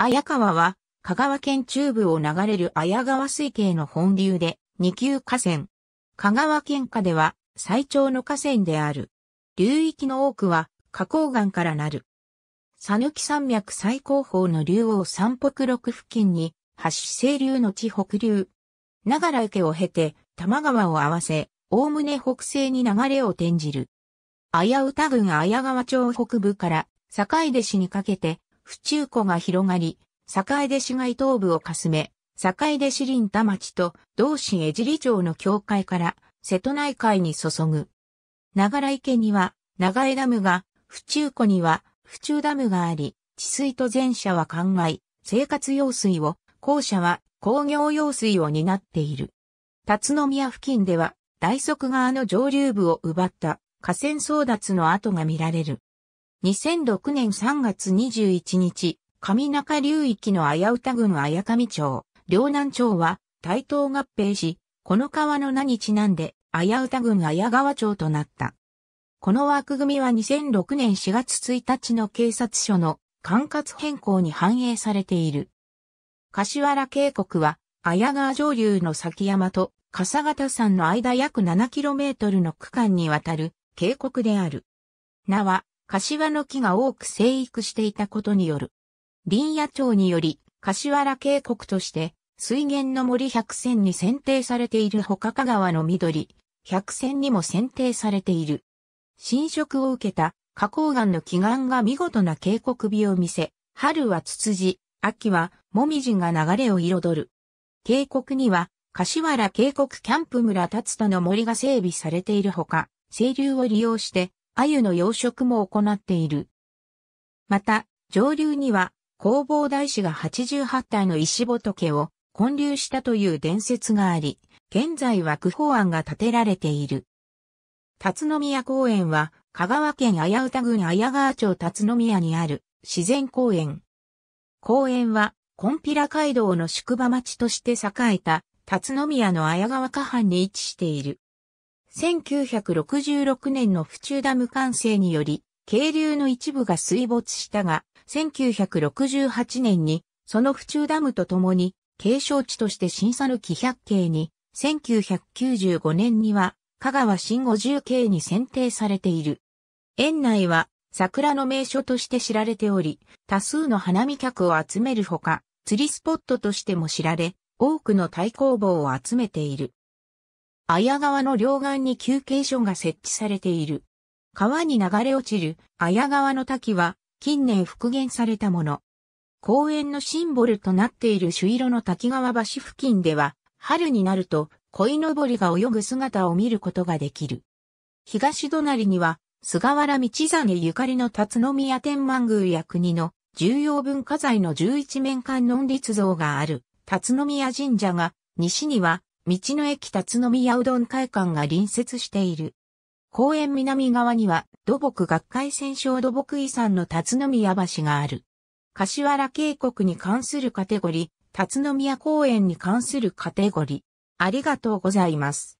綾川は、香川県中部を流れる綾川水系の本流で、二級河川。香川県下では、最長の河川である。流域の多くは、花崗岩からなる。佐抜山脈最高峰の竜王山北六付近に、橋清流の地北流。長良池を経て、玉川を合わせ、おおむね北西に流れを転じる。綾歌郡綾川町北部から、坂出市にかけて、府中湖が広がり、坂出市街東部をかすめ、坂出市林田町と同市江尻町の境界から瀬戸内海に注ぐ。長良池には長江ダムが、府中湖には府中ダムがあり、治水と前者は灌漑、生活用水を、後者は工業用水を担っている。辰宮付近では、大側川の上流部を奪った河川争奪の跡が見られる。2006年3月21日、上中流域の綾歌郡綾上町、両南町は、対等合併し、この川の名にちなんで、綾歌郡綾川町となった。この枠組みは2006年4月1日の警察署の管轄変更に反映されている。柏原渓谷は、綾川上流の先山と笠形山の間約 7km の区間にわたる渓谷である。名は、柏の木が多く生育していたことによる。林野町により、柏原渓谷として、水源の森百選に選定されているほか香川の緑、百選にも選定されている。侵食を受けた花崗岩の奇岩が見事な渓谷美を見せ、春はツツジ、秋はもみじが流れを彩る。渓谷には、柏原渓谷キャンプ村立人の森が整備されているほか、清流を利用して鮎の養殖も行っている。また、上流には弘法大師が88体の石仏を建立したという伝説があり、現在は区法案が建てられている。辰宮公園は香川県綾歌郡綾川町辰宮にある自然公園。公園はコンピラ街道の宿場町として栄えた辰宮の綾川下半に位置している。1966年の府中ダム完成により、渓流の一部が水没したが、1968年に、その府中ダムとともに、継承地として新讃岐百景に、1995年には、香川新五十景に選定されている。園内は、桜の名所として知られており、多数の花見客を集めるほか、釣りスポットとしても知られ、多くの太鼓棒を集めている。綾川の両岸に休憩所が設置されている。川に流れ落ちる綾川の滝は近年復元されたもの。公園のシンボルとなっている朱色の滝川橋付近では、春になると鯉のぼりが泳ぐ姿を見ることができる。東隣には、菅原道真ゆかりの辰宮天満宮や国の重要文化財の十一面観音立像がある、辰宮神社が、西には道の駅立宮うどん会館が隣接している。公園南側には土木学会戦勝土木遺産の立宮橋がある。柏原渓谷に関するカテゴリー、立宮公園に関するカテゴリー。ありがとうございます。